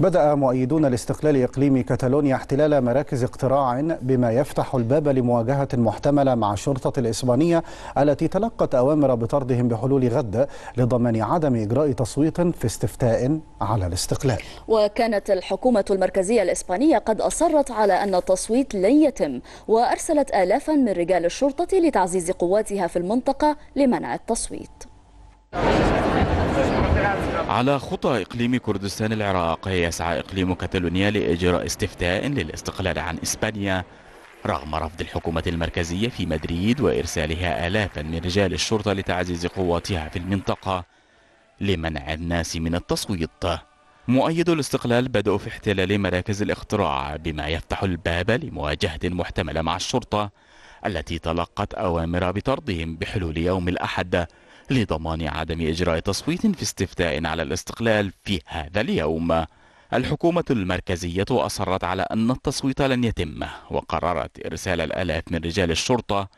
بدأ مؤيدون الاستقلال إقليم كتالونيا احتلال مراكز اقتراع بما يفتح الباب لمواجهة محتملة مع الشرطة الإسبانية التي تلقت أوامر بطردهم بحلول غد لضمان عدم إجراء تصويت في استفتاء على الاستقلال وكانت الحكومة المركزية الإسبانية قد أصرت على أن التصويت لن يتم وأرسلت آلافا من رجال الشرطة لتعزيز قواتها في المنطقة لمنع التصويت على خطى إقليم كردستان العراق يسعى إقليم كاتالونيا لإجراء استفتاء للاستقلال عن إسبانيا رغم رفض الحكومة المركزية في مدريد وإرسالها آلافا من رجال الشرطة لتعزيز قواتها في المنطقة لمنع الناس من التصويت مؤيد الاستقلال بدأوا في احتلال مراكز الاختراع بما يفتح الباب لمواجهة محتملة مع الشرطة التي تلقت أوامر بطردهم بحلول يوم الأحد لضمان عدم إجراء تصويت في استفتاء على الاستقلال في هذا اليوم الحكومة المركزية أصرت على أن التصويت لن يتم وقررت إرسال الآلاف من رجال الشرطة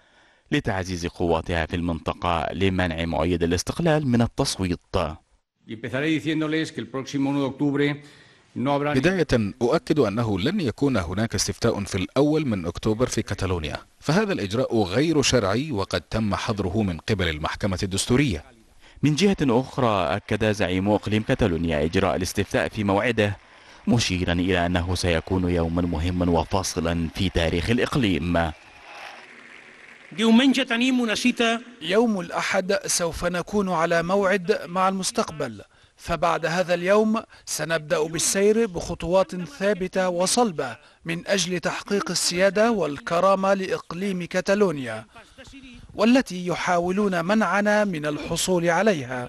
لتعزيز قواتها في المنطقة لمنع مؤيد الاستقلال من التصويت بداية أؤكد أنه لن يكون هناك استفتاء في الأول من أكتوبر في كتالونيا فهذا الإجراء غير شرعي وقد تم حظره من قبل المحكمة الدستورية من جهة أخرى أكد زعيم أقليم كتالونيا إجراء الاستفتاء في موعده مشيرا إلى أنه سيكون يوما مهما وفاصلا في تاريخ الإقليم يوم الأحد سوف نكون على موعد مع المستقبل فبعد هذا اليوم سنبدأ بالسير بخطوات ثابتة وصلبة من أجل تحقيق السيادة والكرامة لإقليم كتالونيا والتي يحاولون منعنا من الحصول عليها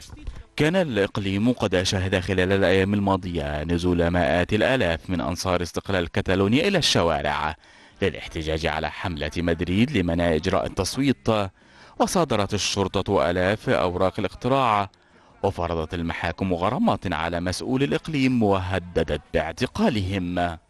كان الإقليم قد شهد خلال الأيام الماضية نزول مئات الآلاف من أنصار استقلال كتالونيا إلى الشوارع للاحتجاج على حملة مدريد لمنع إجراء التصويت وصادرت الشرطة آلاف أوراق الاقتراع وفرضت المحاكم غرامات على مسؤول الإقليم وهددت باعتقالهم